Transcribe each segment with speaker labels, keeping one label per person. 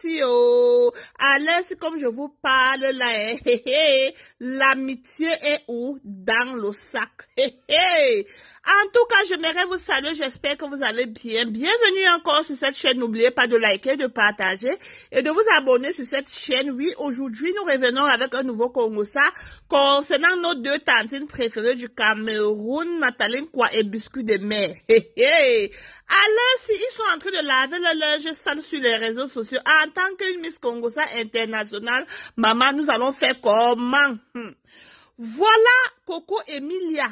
Speaker 1: Ti comme je vous parle, là, eh, eh, eh. l'amitié est où? Dans le sac. En tout cas, j'aimerais vous saluer. J'espère que vous allez bien. Bienvenue encore sur cette chaîne. N'oubliez pas de liker, de partager et de vous abonner sur cette chaîne. Oui, aujourd'hui, nous revenons avec un nouveau Congosa concernant nos deux tantines préférées du Cameroun, Nathalie Kwa et Biscuit de mer. Alors, si ils sont en train de laver le linge sale sur les réseaux sociaux, en tant qu'une Miss Congosa internationale, maman, nous allons faire comment? Hmm. Voilà Coco Emilia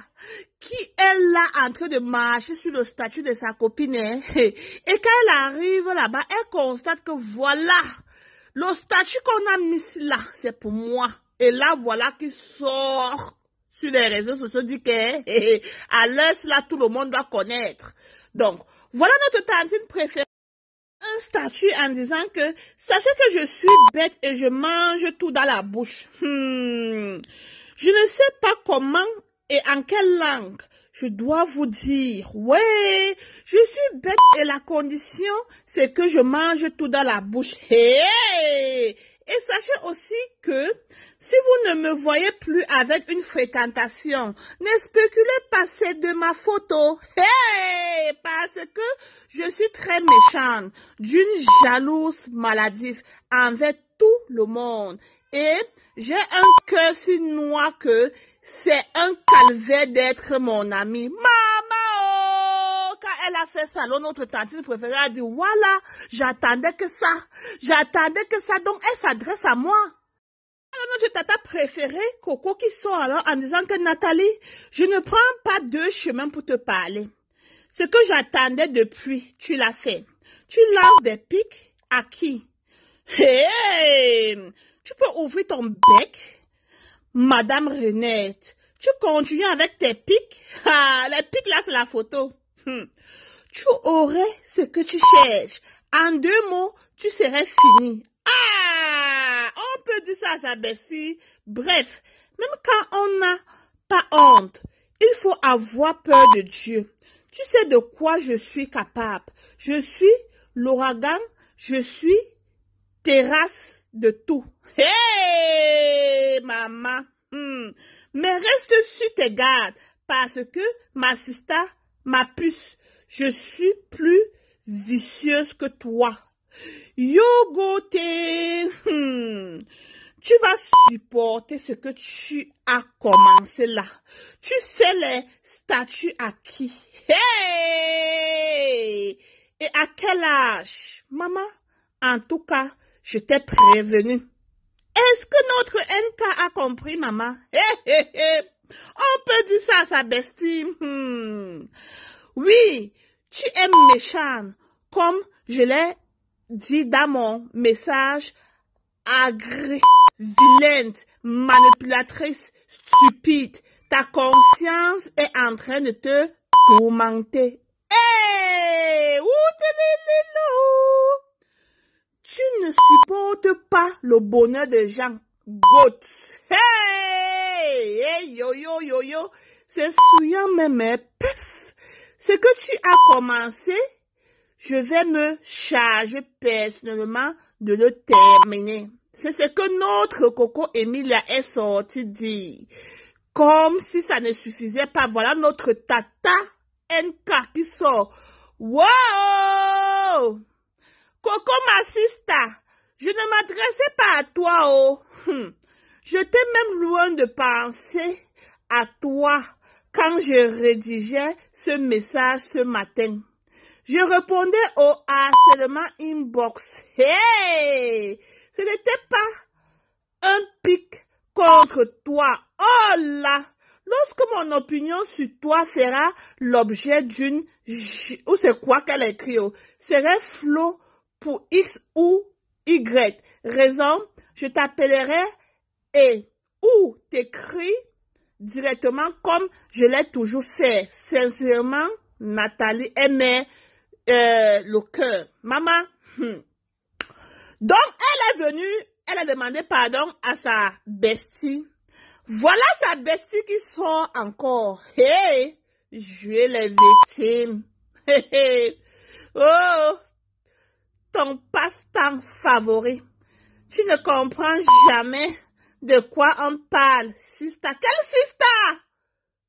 Speaker 1: qui est là en train de marcher sur le statut de sa copine. Hein. Et quand elle arrive là-bas, elle constate que voilà, le statut qu'on a mis là, c'est pour moi. Et là, voilà qui sort sur les réseaux sociaux, dit que à l'heure, là, tout le monde doit connaître. Donc, voilà notre tantine préférée un statut en disant que sachez que je suis bête et je mange tout dans la bouche. Hmm. Je ne sais pas comment et en quelle langue je dois vous dire, oui, je suis bête et la condition, c'est que je mange tout dans la bouche. Hey! Et sachez aussi que si vous ne me voyez plus avec une fréquentation, ne spéculez pas, c'est de ma photo. Hey! Parce que je suis très méchante, d'une jalouse maladive envers tout le monde. Et j'ai un cœur si noir que c'est un calvaire d'être mon ami. Maman, oh, quand elle a fait ça, notre tantine préférée a dit, voilà, j'attendais que ça. J'attendais que ça. Donc, elle s'adresse à moi. Alors, notre tata préférée, Coco, qui sort alors en disant que Nathalie, je ne prends pas deux chemins pour te parler. Ce que j'attendais depuis, tu l'as fait. Tu lances des pics à qui? Hey, tu peux ouvrir ton bec, Madame Renette. Tu continues avec tes pics. Ah, les pics là, c'est la photo. Hmm. Tu aurais ce que tu cherches. En deux mots, tu serais fini. Ah, on peut dire ça à Bref, même quand on n'a pas honte, il faut avoir peur de Dieu. Tu sais de quoi je suis capable. Je suis l'ouragan, je suis terrasse de tout. Hey, maman! Hmm. Mais reste sur tes gardes, parce que ma sista, ma puce, je suis plus vicieuse que toi. Yogoté, hmm. tu vas supporter ce que tu as commencé là. Tu sais les statues à qui? Hey! Et à quel âge? Maman, en tout cas, je t'ai prévenu. Est-ce que notre NK a compris, maman? Hé, hé, hé. On peut dire ça à sa bestie. Hmm. Oui, tu es méchante, comme je l'ai dit dans mon message agré, vilaine, manipulatrice, stupide. Ta conscience est en train de te tourmenter. Hey! le bonheur de gens. Goat. Hey! hey! Yo, yo, yo, yo. C'est souillant mais Ce que tu as commencé, je vais me charger personnellement de le terminer. C'est ce que notre Coco Emilia est sorti dit Comme si ça ne suffisait pas. Voilà notre tata NK qui sort. Wow! Coco, ma sister, je ne m'adressais pas à toi, oh. Hum. Je J'étais même loin de penser à toi quand je rédigeais ce message ce matin. Je répondais au harcèlement inbox. Hey! Ce n'était pas un pic contre toi. Oh là! Lorsque mon opinion sur toi fera l'objet d'une, ou c'est quoi qu'elle écrit, oh, serait flot pour X ou y. Raison, je t'appellerai et ou t'écris directement comme je l'ai toujours fait. Sincèrement, Nathalie aimait euh, le cœur. Maman. Hmm. Donc, elle est venue, elle a demandé pardon à sa bestie. Voilà sa bestie qui sort encore. Hé, hey, je les victimes. Hé, hé. Oh, ton passe-temps favori. Tu ne comprends jamais de quoi on parle. Sista, quelle sista?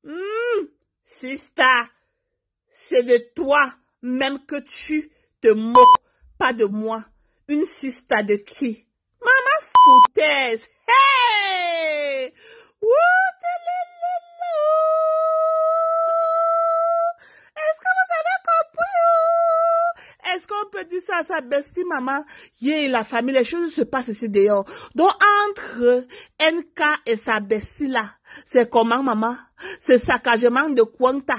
Speaker 1: Mmh, sista, c'est de toi même que tu te moques, pas de moi. Une sista de qui? Maman foutaise! Hey! est-ce qu'on peut dire ça, à sa bestie maman? Yeah, la famille, les choses se passent ici dehors. Donc, entre NK et sa bestie là, c'est comment, maman? C'est saccagement de quanta.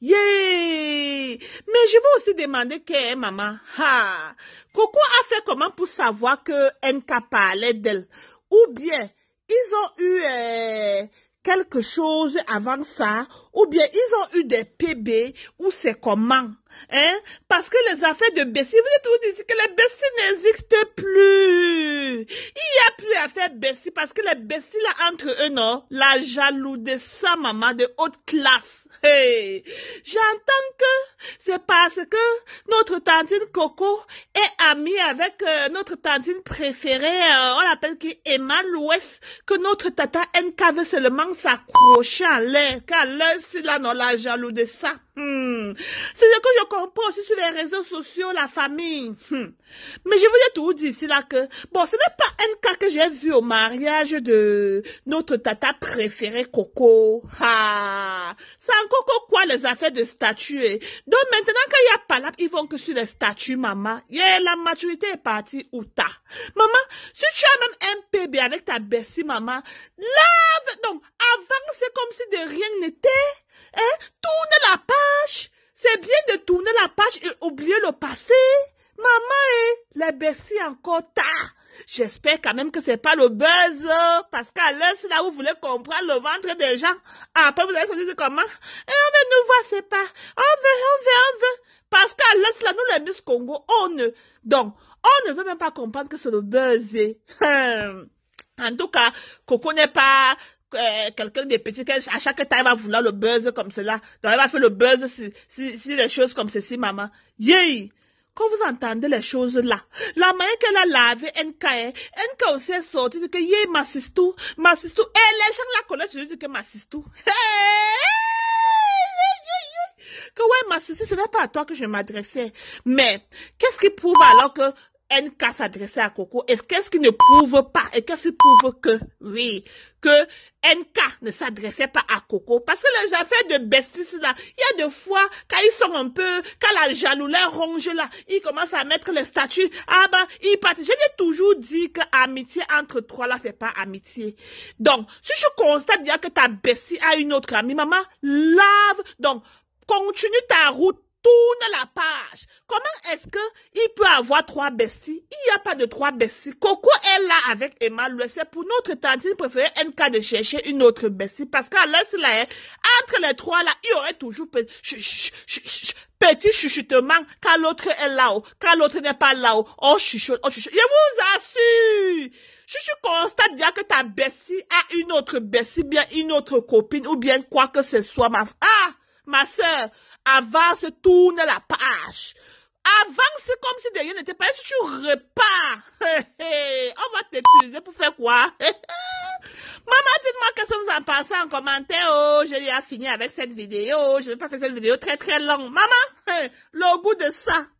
Speaker 1: Yeah! Mais je veux aussi demander que hein, maman. Ha! Coco a fait comment pour savoir que NK parlait d'elle? Ou bien, ils ont eu euh, quelque chose avant ça? Ou bien, ils ont eu des PB? Ou c'est comment? Hein? Parce que les affaires de Bessie, vous êtes tous que les Bessie n'existent plus. Il n'y a plus affaire Bessie parce que les Bessie là, entre eux, non? La jaloux de sa maman de haute classe. J'entends que c'est parce que notre tantine Coco est amie avec euh, notre tantine préférée, euh, on l'appelle qui Emma l'Ouest, que notre tata NK veut seulement s'accrocher à l'air, car là, c'est là, non, la jaloux de ça. Hmm. Hmm. C'est ce que je comprends aussi sur les réseaux sociaux, la famille. Hmm. Mais je vous ai tout dit ici là que, bon, ce n'est pas un cas que j'ai vu au mariage de notre tata préférée Coco. ha c'est un Coco quoi les affaires de statues. Eh? Donc maintenant qu'il il y a pas là, ils vont que sur les statues, maman. Yeah, la maturité est partie ou ta. Maman, si tu as même un bébé avec ta bestie, maman, lave, donc, avance c'est comme si de rien n'était. Hein? Tourne la page. C'est bien de tourner la page et oublier le passé. Maman est la bestie encore tard. J'espère quand même que c'est pas le buzz, parce qu'à l'heure, là vous voulez comprendre le ventre des gens. Après, vous allez dire comment? Et eh, on veut nous voir, c'est pas. On veut, on veut, on veut. Parce qu'à l'heure, là, nous, les Miss Congo, on ne, donc, on ne veut même pas comprendre que c'est le buzz. Hein. en tout cas, Coco n'est pas euh, quelqu'un de petit, à chaque temps, il va vouloir le buzz comme cela. Donc, il va faire le buzz si, si, les choses comme ceci, maman. Yay! Quand vous entendez les choses là, la main qu'elle a lavé NK, NK aussi est sortie, dit que yay, ma sistou, ma sistou, et eh, les gens la connaissent, je dis que ma sistou. Que ouais, ma sistou, ce n'est pas à toi que je m'adressais. Mais, qu'est-ce qui prouve oh! alors que NK s'adressait à Coco. est-ce qu'est-ce qui ne prouve pas, et qu'est-ce qui prouve que, oui, que NK ne s'adressait pas à Coco. Parce que les affaires de besties, là, il y a des fois, quand ils sont un peu, quand la jaloux ronge là, ils commencent à mettre les statues, ah ben, ils partent. J'ai toujours dit que amitié entre trois là, c'est pas amitié. Donc, si je constate dire que ta bestie a une autre amie, maman, lave. Donc, continue ta route tourne la page. Comment est-ce il peut avoir trois besties Il n'y a pas de trois besties. Coco est là avec Emma C'est pour notre tantine préférée NK de chercher une autre bestie. Parce qu'à l'heure là, hein, entre les trois là, il y aurait toujours petit chuchotement quand l'autre est là-haut, quand l'autre n'est pas là-haut. On chuchote, on chuchote. Je vous assure je suis constate dire que ta bestie a une autre bestie, bien une autre copine ou bien quoi que ce soit. Ma... Ah ma sœur, avance, tourne la page. Avance comme si de rien n'était pas. Si tu repars, on va t'utiliser pour faire quoi Maman, dites-moi qu'est-ce que vous en pensez en commentaire. Oh, je lui ai fini avec cette vidéo. Je vais pas faire cette vidéo très très longue. Maman, le goût de ça.